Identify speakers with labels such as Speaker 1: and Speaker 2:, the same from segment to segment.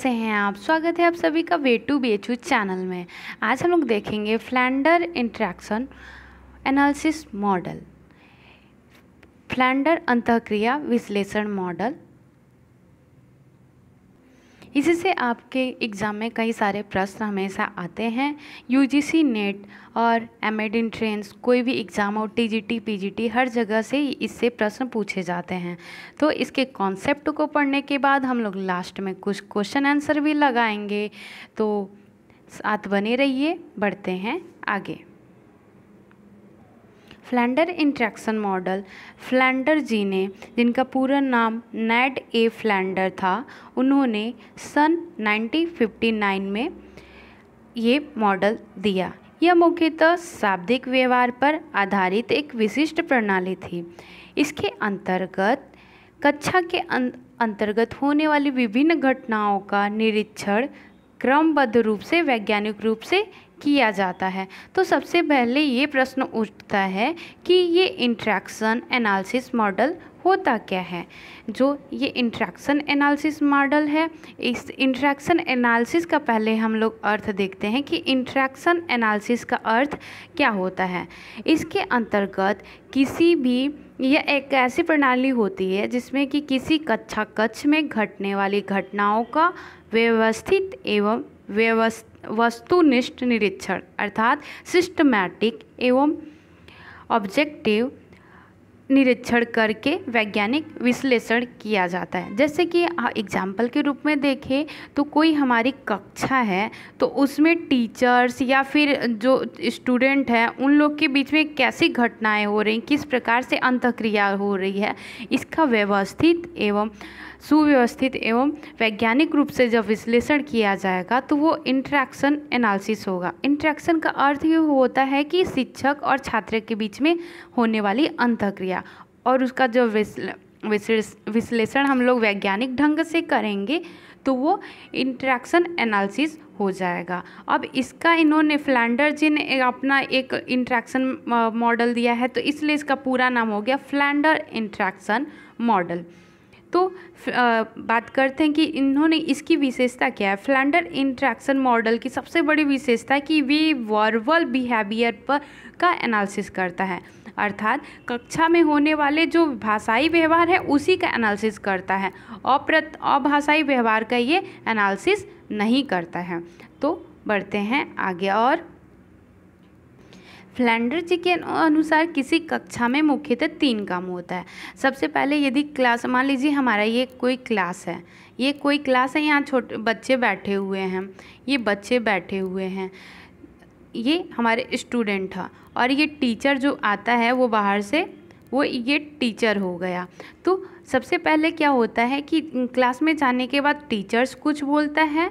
Speaker 1: कैसे हैं आप स्वागत है आप सभी का वे टू बी चैनल में आज हम लोग देखेंगे Flanders interaction analysis model Flanders अंतक्रिया विश्लेषण मॉडल इसी से आपके एग्ज़ाम में कई सारे प्रश्न हमेशा आते हैं यूजीसी नेट e और एम एड इंट्रेंस कोई भी एग्ज़ाम हो टीजीटी पीजीटी हर जगह से इससे प्रश्न पूछे जाते हैं तो इसके कॉन्सेप्ट को पढ़ने के बाद हम लोग लास्ट में कुछ क्वेश्चन आंसर भी लगाएंगे तो साथ बने रहिए बढ़ते हैं आगे Flanders interaction model Flanders ji ने जिनका पूरा नाम नेड ए फ्लैंडर था उन्होंने सन 1959 में ये मॉडल दिया यह मुख्यतः शाब्दिक व्यवहार पर आधारित एक विशिष्ट प्रणाली थी इसके अंतर्गत कक्षा के अं-, अंतर्गत होने वाली विभिन्न घटनाओं का निरीक्षण क्रमबद्ध रूप से वैज्ञानिक रूप से किया जाता है तो सबसे पहले ये प्रश्न उठता है कि ये इंट्रैक्शन एनालिसिस मॉडल होता क्या है जो ये इंट्रैक्शन एनालिसिस मॉडल है इस इंट्रैक्शन एनालिसिस का पहले हम लोग अर्थ देखते हैं कि इंट्रैक्शन एनालिसिस का अर्थ क्या होता है इसके अंतर्गत किसी भी यह एक ऐसी प्रणाली होती है जिसमें कि किसी कक्षा कक्ष में घटने वाली घटनाओं का व्यवस्थित एवं व्यवस्थित वस्तुनिष्ठ निरीक्षण अर्थात सिस्टमैटिक एवं ऑब्जेक्टिव निरीक्षण करके वैज्ञानिक विश्लेषण किया जाता है जैसे कि एग्जाम्पल के रूप में देखें तो कोई हमारी कक्षा है तो उसमें टीचर्स या फिर जो स्टूडेंट हैं उन लोग के बीच में कैसी घटनाएं हो रही किस प्रकार से अंतक्रिया हो रही है इसका व्यवस्थित एवं सुव्यवस्थित एवं वैज्ञानिक रूप से जब विश्लेषण किया जाएगा तो वो इंट्रैक्शन एनालिसिस होगा इंट्रैक्शन का अर्थ ये होता है कि शिक्षक और छात्र के बीच में होने वाली अंतक्रिया और उसका जो विश्लेषण हम लोग वैज्ञानिक ढंग से करेंगे तो वो इंट्रैक्शन एनालिसिस हो जाएगा अब इसका इन्होंने फ्लैंडर जी ने अपना एक इंट्रैक्शन मॉडल दिया है तो इसलिए इसका पूरा नाम हो गया फ्लैंडर इंट्रैक्शन मॉडल तो बात करते हैं कि इन्होंने इसकी विशेषता क्या है फ्लैंडर इंट्रैक्शन मॉडल की सबसे बड़ी विशेषता कि वे वर्बल बिहेवियर पर का एनालिसिस करता है अर्थात कक्षा में होने वाले जो भाषाई व्यवहार है उसी का एनालिसिस करता है अप्रत अभाषाई व्यवहार का ये एनालिसिस नहीं करता है तो बढ़ते हैं आगे और फ्लैंडर जी के अनुसार किसी कक्षा में मुख्यतः तीन काम होता है सबसे पहले यदि क्लास मान लीजिए हमारा ये कोई क्लास है ये कोई क्लास है यहाँ छोटे बच्चे बैठे हुए हैं ये बच्चे बैठे हुए हैं ये हमारे स्टूडेंट था और ये टीचर जो आता है वो बाहर से वो ये टीचर हो गया तो सबसे पहले क्या होता है कि क्लास में जाने के बाद टीचर्स कुछ बोलता है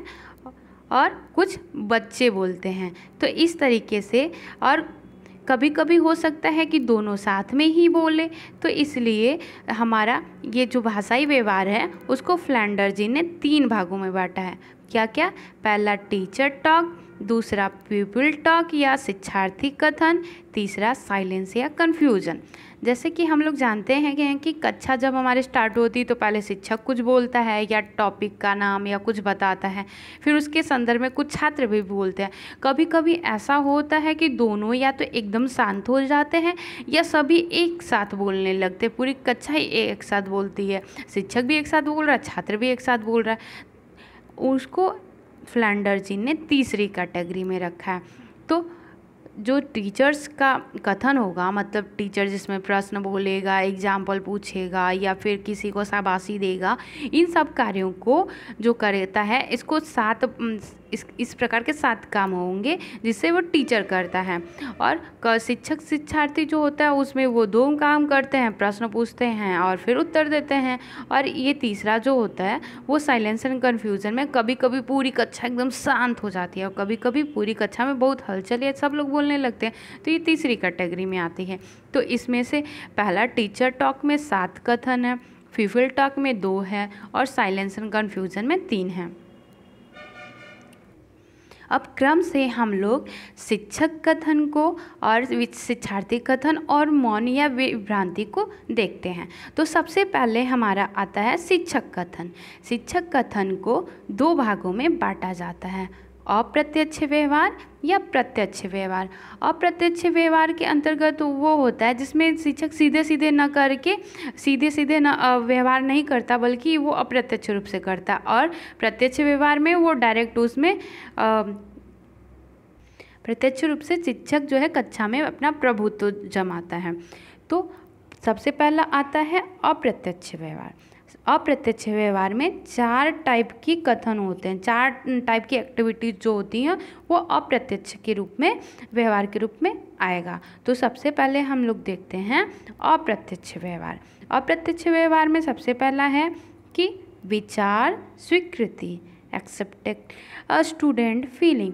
Speaker 1: और कुछ बच्चे बोलते हैं तो इस तरीके से और कभी कभी हो सकता है कि दोनों साथ में ही बोले तो इसलिए हमारा ये जो भाषाई व्यवहार है उसको फ्लैंडर जी ने तीन भागों में बांटा है क्या क्या पहला टीचर टॉक दूसरा पीपल टॉक या शिक्षार्थी कथन तीसरा साइलेंस या कन्फ्यूज़न जैसे कि हम लोग जानते हैं कि, कि कक्षा जब हमारे स्टार्ट होती तो पहले शिक्षक कुछ बोलता है या टॉपिक का नाम या कुछ बताता है फिर उसके संदर्भ में कुछ छात्र भी बोलते हैं कभी कभी ऐसा होता है कि दोनों या तो एकदम शांत हो जाते हैं या सभी एक साथ बोलने लगते पूरी कक्षा ही एक साथ बोलती है शिक्षक भी एक साथ बोल रहा है छात्र भी एक साथ बोल रहा है उसको फ्लैंडर जी ने तीसरी कैटेगरी में रखा है तो जो टीचर्स का कथन होगा मतलब टीचर जिसमें प्रश्न बोलेगा एग्जाम्पल पूछेगा या फिर किसी को शाबाशी देगा इन सब कार्यों को जो करता है इसको सात इस इस प्रकार के सात काम होंगे जिससे वो टीचर करता है और शिक्षक शिक्षार्थी जो होता है उसमें वो दो काम करते हैं प्रश्न पूछते हैं और फिर उत्तर देते हैं और ये तीसरा जो होता है वो साइलेंस एंड कन्फ्यूज़न में कभी कभी पूरी कक्षा एकदम शांत हो जाती है और कभी कभी पूरी कक्षा में बहुत हलचल या सब लोग बोलने लगते हैं तो ये तीसरी कैटेगरी में आती है तो इसमें से पहला टीचर टॉक में सात कथन है फिफिल टॉक में दो है और साइलेंस एंड कन्फ्यूज़न में तीन है अब क्रम से हम लोग शिक्षक कथन को और शिक्षार्थी कथन और मौन या विभ्रांति को देखते हैं तो सबसे पहले हमारा आता है शिक्षक कथन शिक्षक कथन को दो भागों में बांटा जाता है अप्रत्यक्ष व्यवहार या प्रत्यक्ष व्यवहार अप्रत्यक्ष व्यवहार के अंतर्गत वो होता है जिसमें शिक्षक सीधे सीधे न करके सीधे सीधे न व्यवहार नहीं करता बल्कि वो अप्रत्यक्ष रूप से करता और प्रत्यक्ष व्यवहार में वो डायरेक्ट उसमें प्रत्यक्ष रूप से शिक्षक जो है कक्षा में अपना प्रभुत्व जमाता है तो सबसे पहला आता है अप्रत्यक्ष व्यवहार अप्रत्यक्ष व्यवहार में चार टाइप की कथन होते हैं चार टाइप की एक्टिविटीज़ जो होती हैं वो अप्रत्यक्ष के रूप में व्यवहार के रूप में आएगा तो सबसे पहले हम लोग देखते हैं अप्रत्यक्ष व्यवहार अप्रत्यक्ष व्यवहार में सबसे पहला है कि विचार स्वीकृति एक्सेप्टेड स्टूडेंट फीलिंग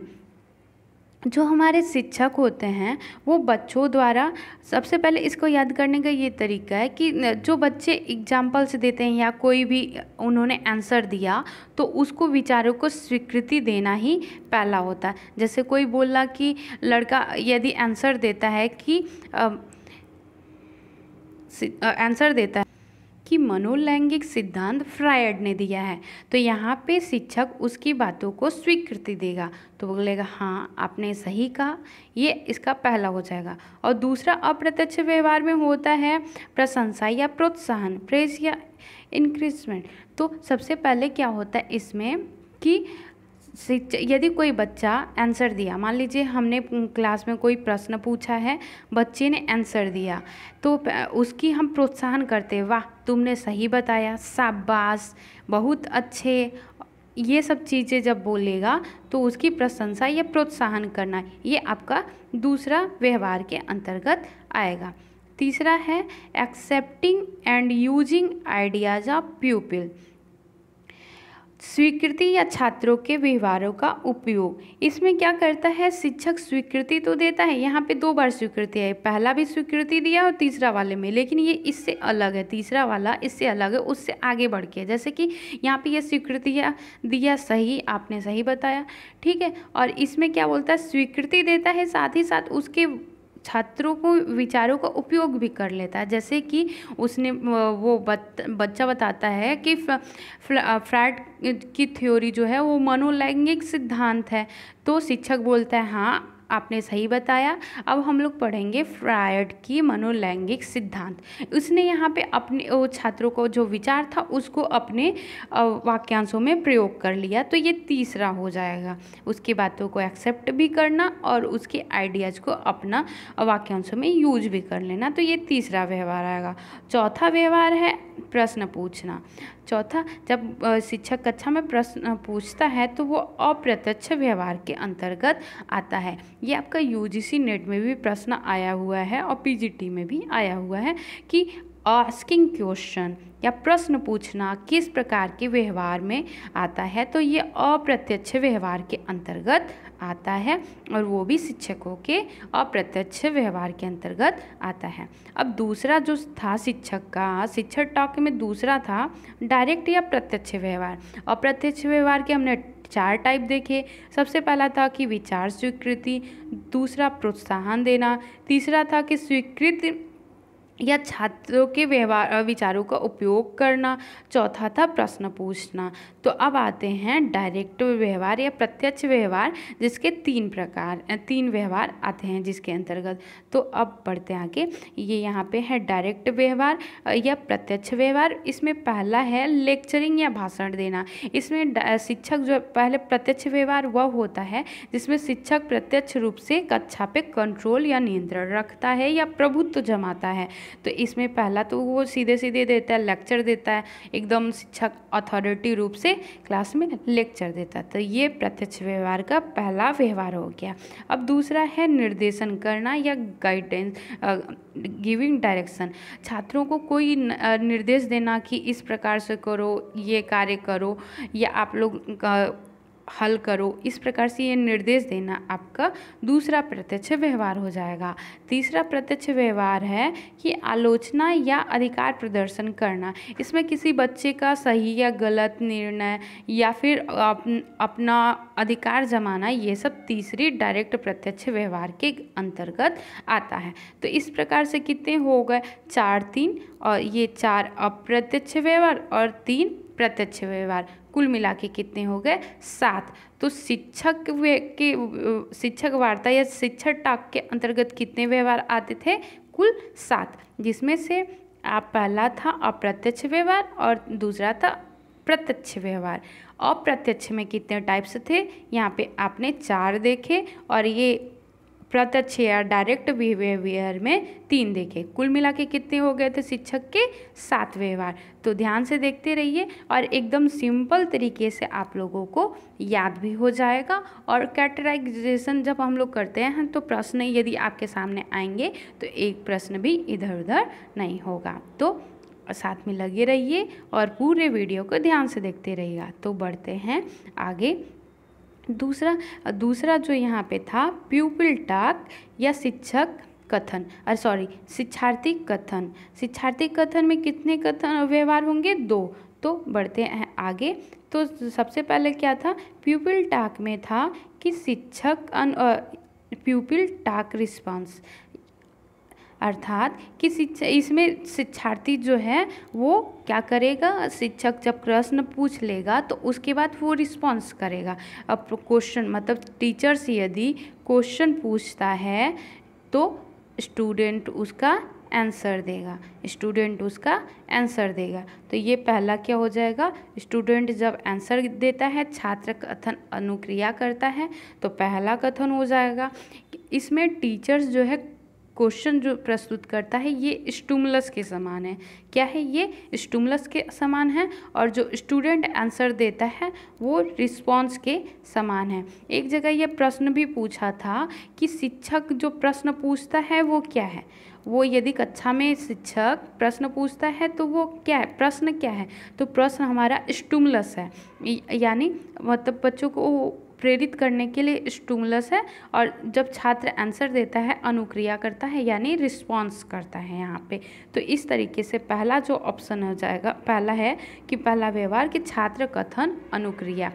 Speaker 1: जो हमारे शिक्षक होते हैं वो बच्चों द्वारा सबसे पहले इसको याद करने का ये तरीका है कि जो बच्चे एग्जाम्पल्स देते हैं या कोई भी उन्होंने आंसर दिया तो उसको विचारों को स्वीकृति देना ही पहला होता है जैसे कोई बोला कि लड़का यदि आंसर देता है कि आंसर देता है कि मनोलैंगिक सिद्धांत फ्रायड ने दिया है तो यहाँ पे शिक्षक उसकी बातों को स्वीकृति देगा तो बोलेगा हाँ आपने सही कहा ये इसका पहला हो जाएगा और दूसरा अप्रत्यक्ष व्यवहार में होता है प्रशंसा या प्रोत्साहन प्रेस या इंक्रीजमेंट तो सबसे पहले क्या होता है इसमें कि यदि कोई बच्चा आंसर दिया मान लीजिए हमने क्लास में कोई प्रश्न पूछा है बच्चे ने आंसर दिया तो उसकी हम प्रोत्साहन करते वाह तुमने सही बताया शाबाश बहुत अच्छे ये सब चीज़ें जब बोलेगा तो उसकी प्रशंसा या प्रोत्साहन करना ये आपका दूसरा व्यवहार के अंतर्गत आएगा तीसरा है accepting and using ideas of pupil स्वीकृति या छात्रों के व्यवहारों का उपयोग इसमें क्या करता है शिक्षक स्वीकृति तो देता है यहाँ पे दो बार स्वीकृति है पहला भी स्वीकृति दिया और तीसरा वाले में लेकिन ये इससे अलग है तीसरा वाला इससे अलग है उससे आगे बढ़ के जैसे कि यहाँ पे ये स्वीकृति दिया सही आपने सही बताया ठीक है और इसमें क्या बोलता है स्वीकृति देता है साथ ही साथ उसके छात्रों को विचारों का उपयोग भी कर लेता है जैसे कि उसने वो बत, बच्चा बताता है कि फ्रैड की थ्योरी जो है वो मनोलैंगिक सिद्धांत है तो शिक्षक बोलता है हाँ आपने सही बताया अब हम लोग पढ़ेंगे फ्रायड की मनोलैंगिक सिद्धांत उसने यहाँ पे अपने छात्रों को जो विचार था उसको अपने वाक्यांशों में प्रयोग कर लिया तो ये तीसरा हो जाएगा उसकी बातों को एक्सेप्ट भी करना और उसके आइडियाज़ को अपना वाक्यांशों में यूज भी कर लेना तो ये तीसरा व्यवहार आएगा चौथा व्यवहार है प्रश्न पूछना चौथा जब शिक्षक कक्षा में प्रश्न पूछता है तो वो अप्रत्यक्ष व्यवहार के अंतर्गत आता है ये आपका यू नेट में भी प्रश्न आया हुआ है और पी में भी आया हुआ है कि आस्किंग क्वेश्चन या प्रश्न पूछना किस प्रकार के व्यवहार में आता है तो ये अप्रत्यक्ष व्यवहार के अंतर्गत आता है और वो भी शिक्षकों के अप्रत्यक्ष व्यवहार के अंतर्गत आता है अब दूसरा जो था शिक्षक का शिक्षक टॉक में दूसरा था डायरेक्ट या प्रत्यक्ष व्यवहार अप्रत्यक्ष व्यवहार के हमने चार टाइप देखे सबसे पहला था कि विचार स्वीकृति दूसरा प्रोत्साहन देना तीसरा था कि स्वीकृत या छात्रों के व्यवहार विचारों का उपयोग करना चौथा था प्रश्न पूछना तो अब आते हैं डायरेक्ट व्यवहार या प्रत्यक्ष व्यवहार जिसके तीन प्रकार तीन व्यवहार आते हैं जिसके अंतर्गत तो अब पढ़ते हैं आगे ये यहाँ पे है डायरेक्ट व्यवहार या प्रत्यक्ष व्यवहार इसमें पहला है लेक्चरिंग या भाषण देना इसमें शिक्षक जो पहले प्रत्यक्ष व्यवहार वह होता है जिसमें शिक्षक प्रत्यक्ष रूप से कक्षा पे कंट्रोल या नियंत्रण रखता है या प्रभुत्व जमाता है तो इसमें पहला तो वो सीधे सीधे देता है लेक्चर देता है एकदम शिक्षक अथॉरिटी रूप से क्लास में लेक्चर देता है तो ये प्रत्यक्ष व्यवहार का पहला व्यवहार हो गया अब दूसरा है निर्देशन करना या गाइडेंस गिविंग डायरेक्शन छात्रों को कोई निर्देश देना कि इस प्रकार से करो ये कार्य करो या आप लोग हल करो इस प्रकार से ये निर्देश देना आपका दूसरा प्रत्यक्ष व्यवहार हो जाएगा तीसरा प्रत्यक्ष व्यवहार है कि आलोचना या अधिकार प्रदर्शन करना इसमें किसी बच्चे का सही या गलत निर्णय या फिर अपना अधिकार जमाना ये सब तीसरी डायरेक्ट प्रत्यक्ष व्यवहार के अंतर्गत आता है तो इस प्रकार से कितने हो गए चार तीन और ये चार अप्रत्यक्ष व्यवहार और तीन प्रत्यक्ष व्यवहार कुल मिला के कितने हो गए सात तो शिक्षक के शिक्षक वार्ता या शिक्षक टाक के अंतर्गत कितने व्यवहार आते थे कुल सात जिसमें से आप पहला था अप्रत्यक्ष व्यवहार और दूसरा था प्रत्यक्ष व्यवहार अप्रत्यक्ष में कितने टाइप्स थे यहाँ पे आपने चार देखे और ये प्रत्यक्ष या डायरेक्ट बिहेवियर में तीन देखे कुल मिला के कितने हो गए थे शिक्षक के सात व्यवहार तो ध्यान से देखते रहिए और एकदम सिंपल तरीके से आप लोगों को याद भी हो जाएगा और कैटराइजेशन जब हम लोग करते हैं तो प्रश्न यदि आपके सामने आएंगे तो एक प्रश्न भी इधर उधर नहीं होगा तो साथ में लगे रहिए और पूरे वीडियो को ध्यान से देखते रहिएगा तो बढ़ते हैं आगे दूसरा दूसरा जो यहाँ पे था प्यूपिल टाक या शिक्षक कथन अरे सॉरी शिक्षार्थी कथन शिक्षार्थी कथन में कितने कथन व्यवहार होंगे दो तो बढ़ते हैं आगे तो सबसे पहले क्या था प्यूपिल टाक में था कि शिक्षक अन प्यूपिल टाक रिस्पांस अर्थात कि शिक्षा इसमें शिक्षार्थी जो है वो क्या करेगा शिक्षक जब प्रश्न पूछ लेगा तो उसके बाद वो रिस्पॉन्स करेगा अब क्वेश्चन मतलब टीचर से यदि क्वेश्चन पूछता है तो स्टूडेंट उसका आंसर देगा स्टूडेंट उसका आंसर देगा तो ये पहला क्या हो जाएगा स्टूडेंट जब आंसर देता है छात्र कथन अनुक्रिया करता है तो पहला कथन हो जाएगा इसमें टीचर्स जो है क्वेश्चन जो प्रस्तुत करता है ये स्टूमलस के समान है क्या है ये स्टूमलस के समान है और जो स्टूडेंट आंसर देता है वो रिस्पॉन्स के समान है एक जगह ये प्रश्न भी पूछा था कि शिक्षक जो प्रश्न पूछता है वो क्या है वो यदि कक्षा में शिक्षक प्रश्न पूछता है तो वो क्या है प्रश्न क्या है तो प्रश्न हमारा स्टूमलस है यानी मतलब बच्चों को प्रेरित करने के लिए स्टूमुलस है और जब छात्र आंसर देता है अनुक्रिया करता है यानी रिस्पॉन्स करता है यहाँ पे तो इस तरीके से पहला जो ऑप्शन हो जाएगा पहला है कि पहला व्यवहार कि छात्र कथन अनुक्रिया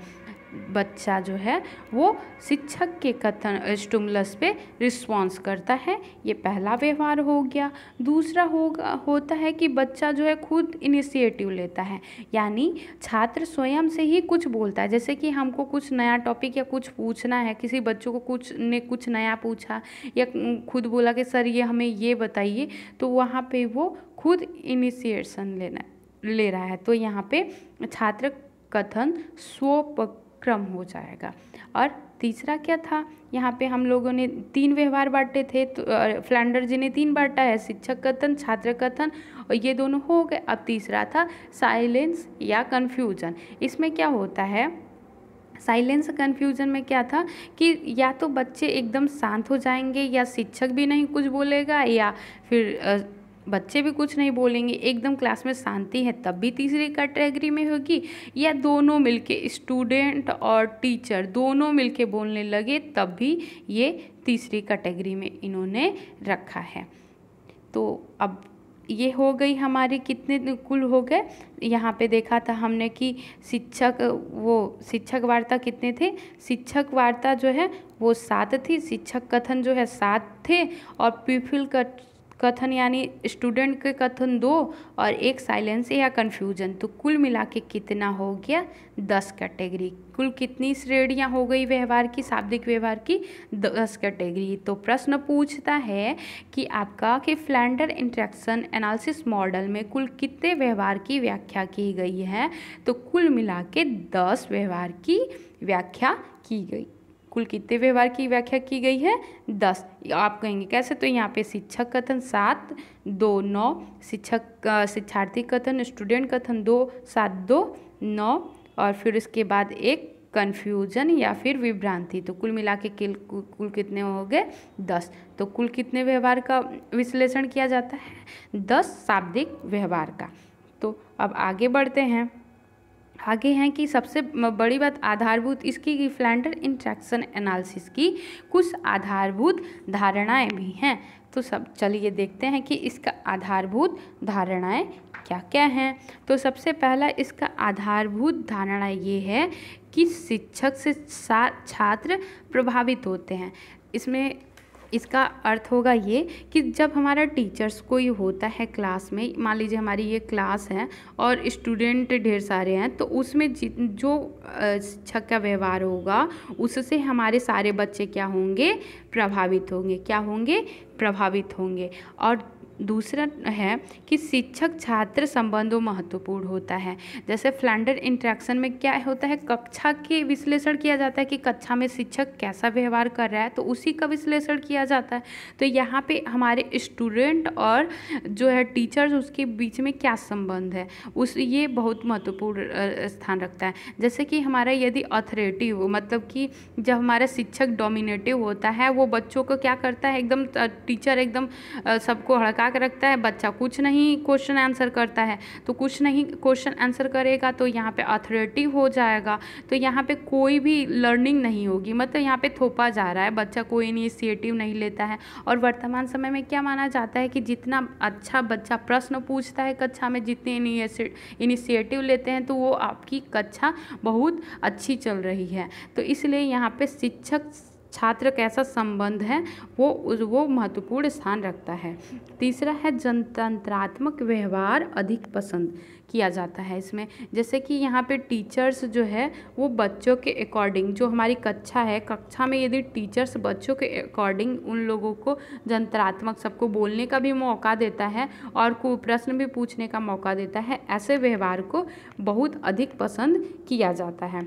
Speaker 1: बच्चा जो है वो शिक्षक के कथन स्टूमलस पे रिस्पॉन्स करता है ये पहला व्यवहार हो गया दूसरा होगा होता है कि बच्चा जो है खुद इनिशिएटिव लेता है यानी छात्र स्वयं से ही कुछ बोलता है जैसे कि हमको कुछ नया टॉपिक या कुछ पूछना है किसी बच्चों को कुछ ने कुछ नया पूछा या खुद बोला कि सर ये हमें ये बताइए तो वहाँ पे वो खुद इनिशिएशन लेना ले रहा है तो यहाँ पे छात्र कथन स्वप क्रम हो जाएगा और तीसरा क्या था यहाँ पे हम लोगों ने तीन व्यवहार बांटे थे तो फ्लैंडर जी ने तीन बांटा है शिक्षक कथन छात्र कथन और ये दोनों हो गए अब तीसरा था साइलेंस या कन्फ्यूजन इसमें क्या होता है साइलेंस कन्फ्यूजन में क्या था कि या तो बच्चे एकदम शांत हो जाएंगे या शिक्षक भी नहीं कुछ बोलेगा या फिर बच्चे भी कुछ नहीं बोलेंगे एकदम क्लास में शांति है तब भी तीसरी कैटेगरी में होगी या दोनों मिलके स्टूडेंट और टीचर दोनों मिलके बोलने लगे तब भी ये तीसरी कैटेगरी में इन्होंने रखा है तो अब ये हो गई हमारे कितने कुल हो गए यहाँ पे देखा था हमने कि शिक्षक वो शिक्षक वार्ता कितने थे शिक्षक वार्ता जो है वो सात थी शिक्षक कथन जो है सात थे और पीपल कथन यानी स्टूडेंट के कथन दो और एक साइलेंस या कन्फ्यूजन तो कुल मिला के कितना हो गया दस कैटेगरी कुल कितनी श्रेणियाँ हो गई व्यवहार की शाब्दिक व्यवहार की दस कैटेगरी तो प्रश्न पूछता है कि आपका कि फ्लैंडर इंट्रैक्शन एनालिसिस मॉडल में कुल कितने व्यवहार की व्याख्या की गई है तो कुल मिला के दस व्यवहार की व्याख्या की गई कुल कितने व्यवहार की व्याख्या की गई है दस आप कहेंगे कैसे तो यहाँ पे शिक्षक कथन सात दो नौ शिक्षक शिक्षार्थी कथन स्टूडेंट कथन दो सात दो नौ और फिर उसके बाद एक कन्फ्यूजन या फिर विभ्रांति तो कुल मिला के कुल कितने हो गए दस तो कुल कितने व्यवहार का विश्लेषण किया जाता है दस शाब्दिक व्यवहार का तो अब आगे बढ़ते हैं आगे हैं कि सबसे बड़ी बात आधारभूत इसकी कि फ्लैंडर इंट्रैक्शन एनालिसिस की कुछ आधारभूत धारणाएं भी हैं तो सब चलिए देखते हैं कि इसका आधारभूत धारणाएं क्या क्या हैं तो सबसे पहला इसका आधारभूत धारणा ये है कि शिक्षक से छात्र प्रभावित होते हैं इसमें इसका अर्थ होगा ये कि जब हमारा टीचर्स कोई होता है क्लास में मान लीजिए हमारी ये क्लास है और स्टूडेंट ढेर सारे हैं तो उसमें जो शिक्षक का व्यवहार होगा उससे हमारे सारे बच्चे क्या होंगे प्रभावित होंगे क्या होंगे प्रभावित होंगे और दूसरा है कि शिक्षक छात्र संबंधों महत्वपूर्ण होता है जैसे फ्लैंडर इंट्रैक्शन में क्या होता है कक्षा के विश्लेषण किया जाता है कि कक्षा में शिक्षक कैसा व्यवहार कर रहा है तो उसी का विश्लेषण किया जाता है तो यहाँ पे हमारे स्टूडेंट और जो है टीचर्स उसके बीच में क्या संबंध है उस ये बहुत महत्वपूर्ण स्थान रखता है जैसे कि हमारा यदि अथरेटिव मतलब कि जब हमारा शिक्षक डोमिनेटिव होता है वो बच्चों को क्या करता है एकदम टीचर एकदम सबको हड़का रखता है बच्चा कुछ नहीं क्वेश्चन आंसर करता है तो कुछ नहीं क्वेश्चन आंसर करेगा तो यहाँ पे अथॉरिटी हो जाएगा तो यहाँ पे कोई भी लर्निंग नहीं होगी मतलब यहाँ पे थोपा जा रहा है बच्चा कोई इनिशिएटिव नहीं लेता है और वर्तमान समय में क्या माना जाता है कि जितना अच्छा बच्चा प्रश्न पूछता है कक्षा में जितने इनिशिएटिव लेते हैं तो वो आपकी कक्षा बहुत अच्छी चल रही है तो इसलिए यहाँ पे शिक्षक छात्र कैसा संबंध है वो वो महत्वपूर्ण स्थान रखता है तीसरा है जनतंत्रात्मक व्यवहार अधिक पसंद किया जाता है इसमें जैसे कि यहाँ पे टीचर्स जो है वो बच्चों के अकॉर्डिंग जो हमारी कक्षा है कक्षा में यदि टीचर्स बच्चों के अकॉर्डिंग उन लोगों को जंत्रात्मक सबको बोलने का भी मौका देता है और को प्रश्न भी पूछने का मौका देता है ऐसे व्यवहार को बहुत अधिक पसंद किया जाता है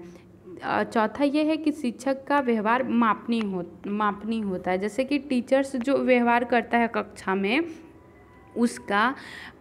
Speaker 1: चौथा ये है कि शिक्षक का व्यवहार मापनी हो मापनी होता है जैसे कि टीचर्स जो व्यवहार करता है कक्षा में उसका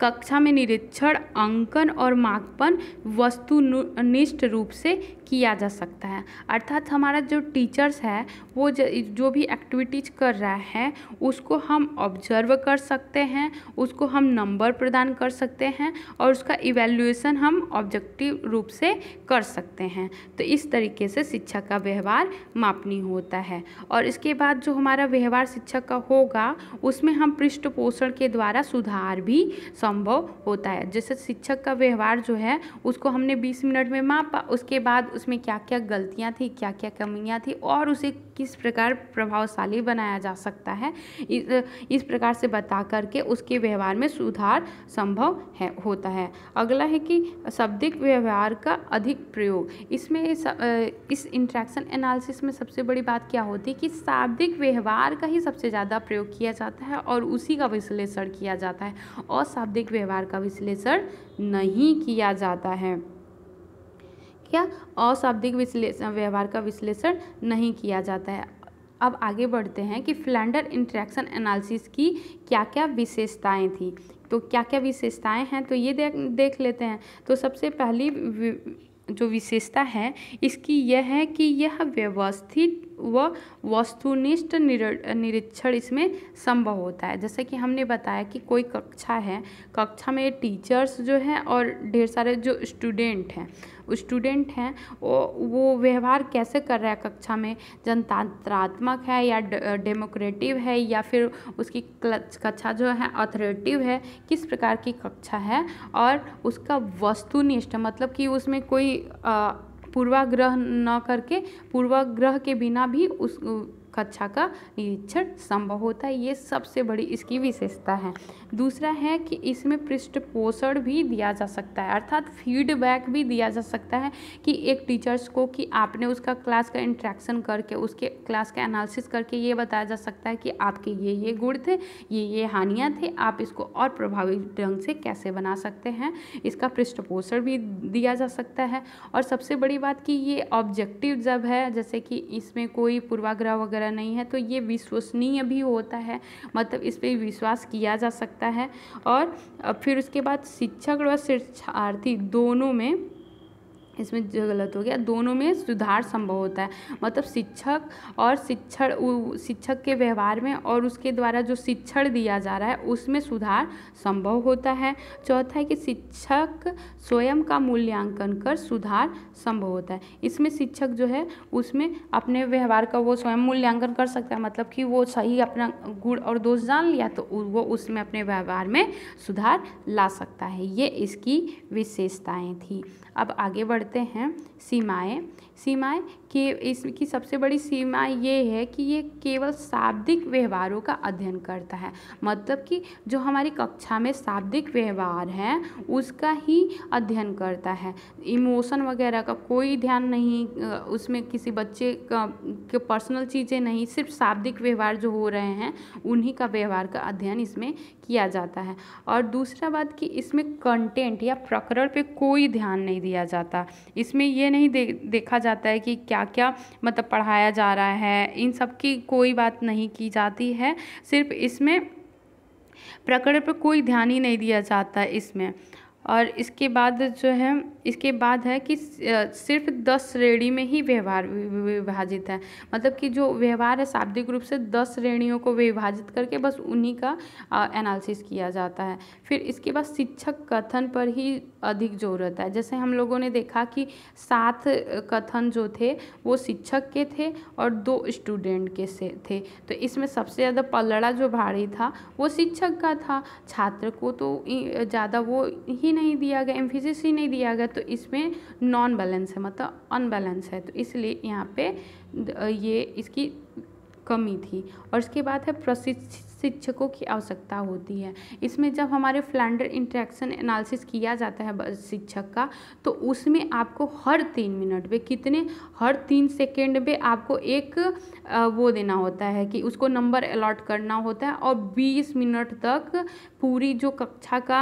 Speaker 1: कक्षा में निरीक्षण अंकन और मापन वस्तुनिष्ठ रूप से किया जा सकता है अर्थात हमारा जो टीचर्स है वो जो भी एक्टिविटीज कर रहा है उसको हम ऑब्जर्व कर सकते हैं उसको हम नंबर प्रदान कर सकते हैं और उसका इवेल्युएसन हम ऑब्जेक्टिव रूप से कर सकते हैं तो इस तरीके से शिक्षा का व्यवहार मापनी होता है और इसके बाद जो हमारा व्यवहार शिक्षक का होगा उसमें हम पृष्ठ पोषण के द्वारा सुधार भी संभव होता है जैसे शिक्षक का व्यवहार जो है उसको हमने 20 मिनट में मापा उसके बाद उसमें क्या क्या गलतियाँ थी क्या क्या कमियाँ थी और उसे किस प्रकार प्रभावशाली बनाया जा सकता है इस, इस प्रकार से बता करके उसके व्यवहार में सुधार संभव है होता है अगला है कि शब्दिक व्यवहार का अधिक प्रयोग इसमें इस इंट्रैक्शन एनालिसिस में सबसे बड़ी बात क्या होती है कि शाब्दिक व्यवहार का ही सबसे ज़्यादा प्रयोग किया जाता है और उसी का विश्लेषण किया जाता है और शाब्दिक व्यवहार का विश्लेषण नहीं किया जाता है या अशाब्दिक विश्लेषण व्यवहार का विश्लेषण नहीं किया जाता है अब आगे बढ़ते हैं कि फ्लैंडर इंट्रैक्शन एनालिसिस की क्या क्या विशेषताएं थी तो क्या क्या विशेषताएं हैं तो ये देख देख लेते हैं तो सबसे पहली जो विशेषता है इसकी यह है कि यह व्यवस्थित व वस्तुनिष्ठ निरीक्षण इसमें संभव होता है जैसे कि हमने बताया कि कोई कक्षा है कक्षा में टीचर्स जो हैं और ढेर सारे जो स्टूडेंट हैं स्टूडेंट हैं वो वो व्यवहार कैसे कर रहा है कक्षा में जनतंत्रात्मक है या डेमोक्रेटिव है या फिर उसकी कक्षा जो है अथॉरेटिव है किस प्रकार की कक्षा है और उसका वस्तुनिष्ठ मतलब कि उसमें कोई आ, पूर्वाग्रह न करके पूर्वाग्रह के बिना भी उस कक्षा का निरीक्षण संभव होता है ये सबसे बड़ी इसकी विशेषता है दूसरा है कि इसमें पृष्ठ पोषण भी दिया जा सकता है अर्थात फीडबैक भी दिया जा सकता है कि एक टीचर्स को कि आपने उसका क्लास का इंट्रैक्शन करके उसके क्लास का एनालिसिस करके ये बताया जा सकता है कि आपके ये ये गुण थे ये ये हानियाँ थे आप इसको और प्रभावी ढंग से कैसे बना सकते हैं इसका पृष्ठपोषण भी दिया जा सकता है और सबसे बड़ी बात कि ये ऑब्जेक्टिव जब है जैसे कि इसमें कोई पूर्वाग्रह वगैरह वगैरह नहीं है तो ये विश्वसनीय भी होता है मतलब इस पर विश्वास किया जा सकता है और फिर उसके बाद शिक्षक व शिक्षार्थी दोनों में इसमें जो गलत हो गया दोनों में सुधार संभव होता है मतलब शिक्षक और शिक्षण शिक्षक के व्यवहार में और उसके द्वारा जो शिक्षण दिया जा रहा है उसमें सुधार संभव होता है चौथा है कि शिक्षक स्वयं का मूल्यांकन कर सुधार संभव होता है इसमें शिक्षक जो है उसमें अपने व्यवहार का वो स्वयं मूल्यांकन कर सकता है मतलब कि वो सही अपना गुण और दोष जान लिया तो वो उसमें अपने व्यवहार में सुधार ला सकता है ये इसकी विशेषताएँ थी अब आगे बढ़ पढ़ते हैं सीमाएं सीमाएं के इसकी सबसे बड़ी सीमा ये है कि ये केवल शाब्दिक व्यवहारों का अध्ययन करता है मतलब कि जो हमारी कक्षा में शाब्दिक व्यवहार है उसका ही अध्ययन करता है इमोशन वगैरह का कोई ध्यान नहीं उसमें किसी बच्चे का के पर्सनल चीज़ें नहीं सिर्फ शाब्दिक व्यवहार जो हो रहे हैं उन्हीं का व्यवहार का अध्ययन इसमें किया जाता है और दूसरा बात कि इसमें कंटेंट या प्रकरण पे कोई ध्यान नहीं दिया जाता इसमें यह नहीं दे, देखा जाता है कि क्या क्या मतलब पढ़ाया जा रहा है इन सब की कोई बात नहीं की जाती है सिर्फ इसमें प्रकरण पर कोई ध्यान ही नहीं दिया जाता इसमें और इसके बाद जो है इसके बाद है कि सिर्फ दस श्रेणी में ही व्यवहार विभाजित है मतलब कि जो व्यवहार है शाब्दिक रूप से दस श्रेणियों को विभाजित करके बस उन्हीं का एनालिसिस किया जाता है फिर इसके बाद शिक्षक कथन पर ही अधिक जोर रहता है जैसे हम लोगों ने देखा कि सात कथन जो थे वो शिक्षक के थे और दो स्टूडेंट के से थे तो इसमें सबसे ज़्यादा पलड़ा जो भारी था वो शिक्षक का था छात्र को तो ज़्यादा वो ही नहीं दिया गया एम्फिस ही नहीं दिया गया तो इसमें नॉन बैलेंस है मतलब अनबैलेंस है तो इसलिए यहाँ पे ये इसकी कमी थी और इसके बाद है प्रशिक्षित शिक्षकों की आवश्यकता होती है इसमें जब हमारे फ्लैंडर इंट्रैक्शन एनालिसिस किया जाता है शिक्षक का तो उसमें आपको हर तीन मिनट में कितने हर तीन सेकेंड में आपको एक वो देना होता है कि उसको नंबर अलॉट करना होता है और बीस मिनट तक पूरी जो कक्षा का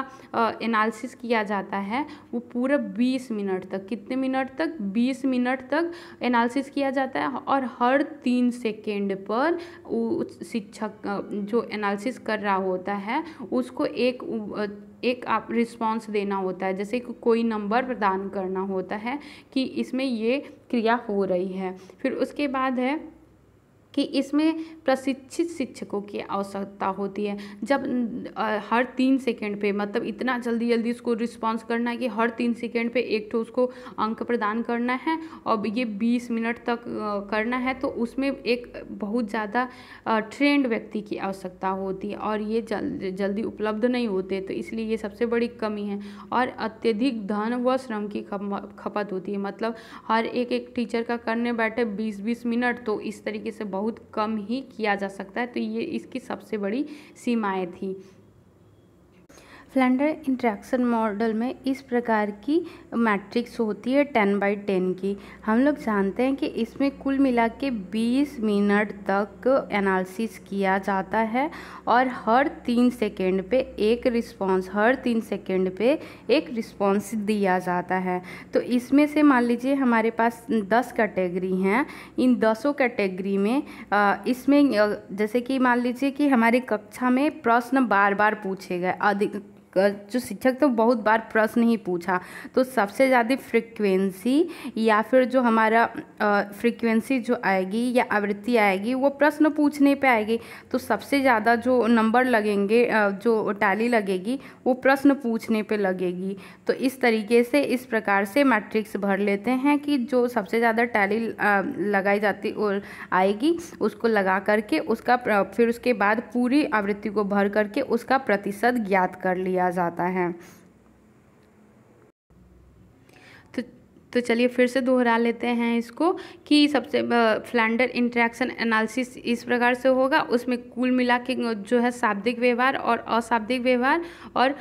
Speaker 1: एनालिसिस किया जाता है वो पूरा बीस मिनट तक कितने मिनट तक बीस मिनट तक एनालिसिस किया जाता है और हर तीन सेकेंड पर उस शिक्षक जो एनालिसिस कर रहा होता है उसको एक एक आप रिस्पांस देना होता है जैसे को, कोई नंबर प्रदान करना होता है कि इसमें ये क्रिया हो रही है फिर उसके बाद है कि इसमें प्रशिक्षित शिक्षकों की आवश्यकता होती है जब हर तीन सेकेंड पे मतलब इतना जल्दी जल्दी उसको रिस्पॉन्स करना है कि हर तीन सेकेंड पे एक तो उसको अंक प्रदान करना है और ये बीस मिनट तक करना है तो उसमें एक बहुत ज़्यादा ट्रेंड व्यक्ति की आवश्यकता होती है और ये जल, जल्दी उपलब्ध नहीं होते तो इसलिए ये सबसे बड़ी कमी है और अत्यधिक धन व श्रम की खपत होती है मतलब हर एक एक टीचर का करने बैठे बीस बीस मिनट तो इस तरीके से बहुत बहुत कम ही किया जा सकता है तो ये इसकी सबसे बड़ी सीमाएँ थी फ्लैंडर इंट्रैक्शन मॉडल में इस प्रकार की मैट्रिक्स होती है टेन बाई टेन की हम लोग जानते हैं कि इसमें कुल मिला के बीस मिनट तक एनालिसिस किया जाता है और हर तीन सेकेंड पे एक रिस्पॉन्स हर तीन सेकेंड पे एक रिस्पॉन्स दिया जाता है तो इसमें से मान लीजिए हमारे पास दस कैटेगरी हैं इन दसों कैटेगरी में इसमें जैसे कि मान लीजिए कि हमारी कक्षा में प्रश्न बार बार पूछे गए अधिक जो शिक्षक तो बहुत बार प्रश्न ही पूछा तो सबसे ज़्यादा फ्रिक्वेंसी या फिर जो हमारा फ्रिक्वेंसी जो आएगी या आवृत्ति आएगी वो प्रश्न पूछने पे आएगी तो सबसे ज़्यादा जो नंबर लगेंगे जो टैली लगेगी वो प्रश्न पूछने पे लगेगी तो इस तरीके से इस प्रकार से मैट्रिक्स भर लेते हैं कि जो सबसे ज़्यादा टैली लगाई जाती आएगी उसको लगा करके उसका फिर उसके बाद पूरी आवृत्ति को भर करके उसका प्रतिशत ज्ञात कर लिया किया जाता है तो, तो चलिए फिर से दोहरा लेते हैं इसको कि सबसे फ्लैंडर इंट्रैक्शन एनालिसिस इस प्रकार से होगा उसमें कुल मिला के जो है शाब्दिक व्यवहार और अशाब्दिक व्यवहार और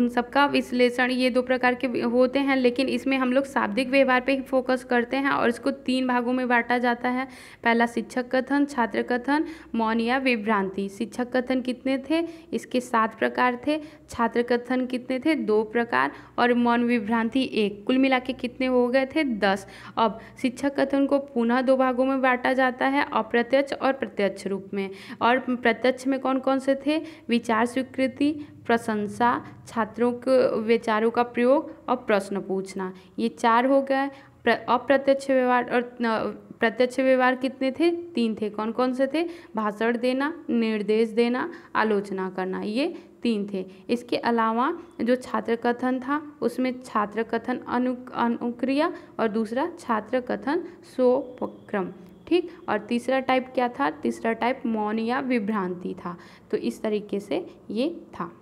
Speaker 1: उन सब का विश्लेषण ये दो प्रकार के होते हैं लेकिन इसमें हम लोग शाब्दिक व्यवहार पे ही फोकस करते हैं और इसको तीन भागों में बांटा जाता है पहला शिक्षक कथन छात्र कथन मौन या विभ्रांति शिक्षक कथन कितने थे इसके सात प्रकार थे छात्र कथन कितने थे दो प्रकार और मन विभ्रांति एक कुल मिला के कितने हो गए थे दस अब शिक्षक कथन को पुनः दो भागों में बांटा जाता है अप्रत्यक्ष और प्रत्यक्ष रूप में और प्रत्यक्ष में कौन कौन से थे विचार स्वीकृति प्रशंसा छात्रों के विचारों का प्रयोग और प्रश्न पूछना ये चार हो गए अप्रत्यक्ष व्यवहार और प्रत्यक्ष व्यवहार कितने थे तीन थे कौन कौन से थे भाषण देना निर्देश देना आलोचना करना ये तीन थे इसके अलावा जो छात्र कथन था उसमें छात्र कथन अनु अनुक्रिया और दूसरा छात्र कथन सोपक्रम ठीक और तीसरा टाइप क्या था तीसरा टाइप मौन या विभ्रांति था तो इस तरीके से ये था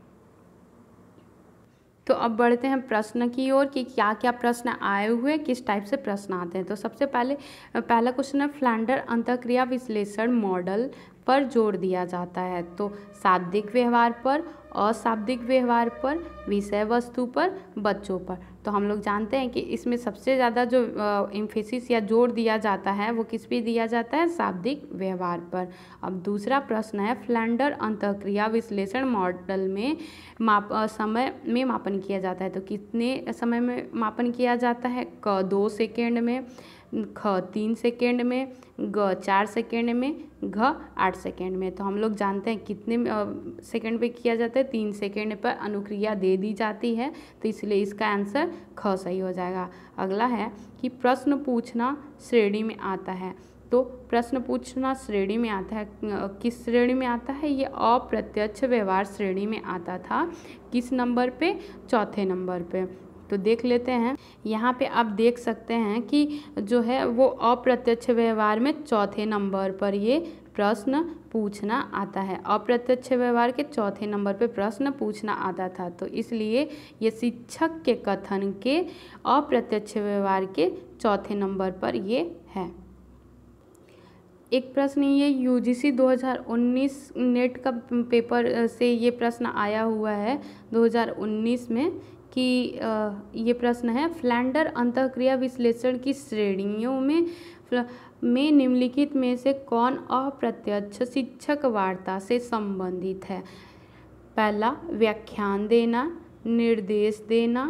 Speaker 1: तो अब बढ़ते हैं प्रश्न की ओर कि क्या क्या प्रश्न आए हुए किस टाइप से प्रश्न आते हैं तो सबसे पहले पहला क्वेश्चन है फ्लैंडर अंतक्रिया विश्लेषण मॉडल पर जोर दिया जाता है तो शाब्दिक व्यवहार पर अशाब्दिक व्यवहार पर विषय वस्तु पर बच्चों पर तो हम लोग जानते हैं कि इसमें सबसे ज़्यादा जो इम्फेसिस या जोर दिया जाता है वो किस पे दिया जाता है शाब्दिक व्यवहार पर अब दूसरा प्रश्न है फ्लैंडर अंतक्रिया विश्लेषण मॉडल में माप समय में मापन किया जाता है तो कितने समय में मापन किया जाता है क दो सेकेंड में ख तीन सेकेंड में ग चार सेकेंड में घ आठ सेकेंड में तो हम लोग जानते हैं कितने सेकेंड पे किया जाता है तीन सेकेंड पर अनुक्रिया दे दी जाती है तो इसलिए इसका आंसर ख सही हो जाएगा अगला है कि प्रश्न पूछना श्रेणी में आता है तो प्रश्न पूछना श्रेणी में आता है किस श्रेणी में आता है ये अप्रत्यक्ष व्यवहार श्रेणी में आता था किस नंबर पे चौथे नंबर पे तो देख लेते हैं यहाँ पे आप देख सकते हैं कि जो है वो अप्रत्यक्ष व्यवहार में चौथे नंबर पर ये प्रश्न पूछना आता है अप्रत्यक्ष व्यवहार के चौथे नंबर पे प्रश्न पूछना आता था तो इसलिए ये शिक्षक के कथन के अप्रत्यक्ष व्यवहार के चौथे नंबर पर ये है एक प्रश्न ये यूजीसी 2019 नेट का पेपर से ये प्रश्न आया हुआ है 2019 में कि ये प्रश्न है फ्लैंडर अंतक्रिया विश्लेषण की श्रेणियों में में निम्नलिखित में से कौन अप्रत्यक्ष शिक्षक वार्ता से संबंधित है पहला व्याख्यान देना निर्देश देना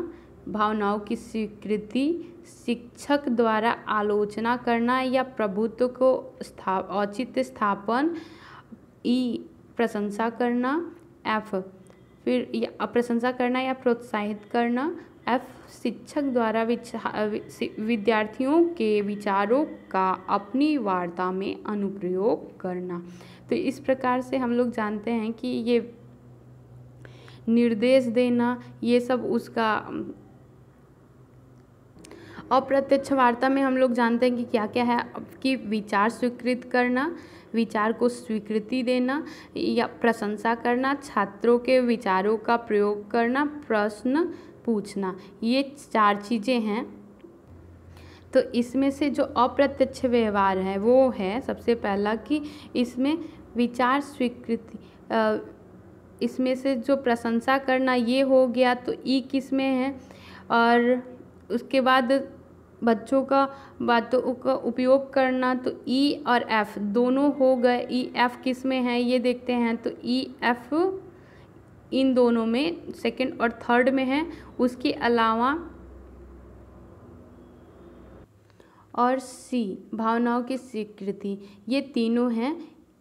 Speaker 1: भावनाओं की स्वीकृति शिक्षक द्वारा आलोचना करना या प्रभुत्व को स्थाप औचित्य स्थापन ई प्रशंसा करना एफ फिर या प्रशंसा करना या प्रोत्साहित करना एफ शिक्षक द्वारा विद्यार्थियों के विचारों का अपनी वार्ता में अनुप्रयोग करना तो इस प्रकार से हम लोग जानते हैं कि ये निर्देश देना ये सब उसका अप्रत्यक्ष वार्ता में हम लोग जानते हैं कि क्या क्या है कि विचार स्वीकृत करना विचार को स्वीकृति देना या प्रशंसा करना छात्रों के विचारों का प्रयोग करना प्रश्न पूछना ये चार चीज़ें हैं तो इसमें से जो अप्रत्यक्ष व्यवहार है वो है सबसे पहला कि इसमें विचार स्वीकृति इसमें से जो प्रशंसा करना ये हो गया तो ई किस में है और उसके बाद बच्चों का बातों का उपयोग करना तो ई e और एफ़ दोनों हो गए ई e, एफ़ किस में है ये देखते हैं तो ई e, एफ़ इन दोनों में सेकंड और थर्ड में है उसके अलावा और सी भावनाओं की स्वीकृति ये तीनों हैं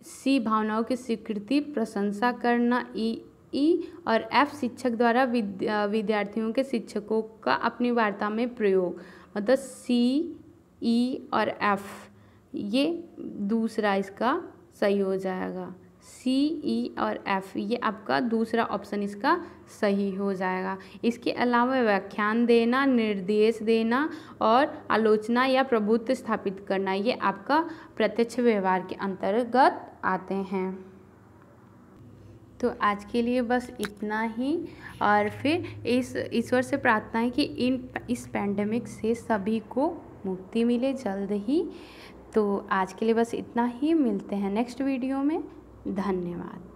Speaker 1: सी भावनाओं की स्वीकृति प्रशंसा करना ई ई e और एफ शिक्षक द्वारा विद्यार्थियों के शिक्षकों का अपनी वार्ता में प्रयोग मतलब सी ई e और एफ ये दूसरा इसका सही हो जाएगा सी ई e और एफ ये आपका दूसरा ऑप्शन इसका सही हो जाएगा इसके अलावा व्याख्यान देना निर्देश देना और आलोचना या प्रभुत्व स्थापित करना ये आपका प्रत्यक्ष व्यवहार के अंतर्गत आते हैं तो आज के लिए बस इतना ही और फिर इस ईश्वर से प्रार्थना है कि इन इस पैंडमिक से सभी को मुक्ति मिले जल्द ही तो आज के लिए बस इतना ही मिलते हैं नेक्स्ट वीडियो में धन्यवाद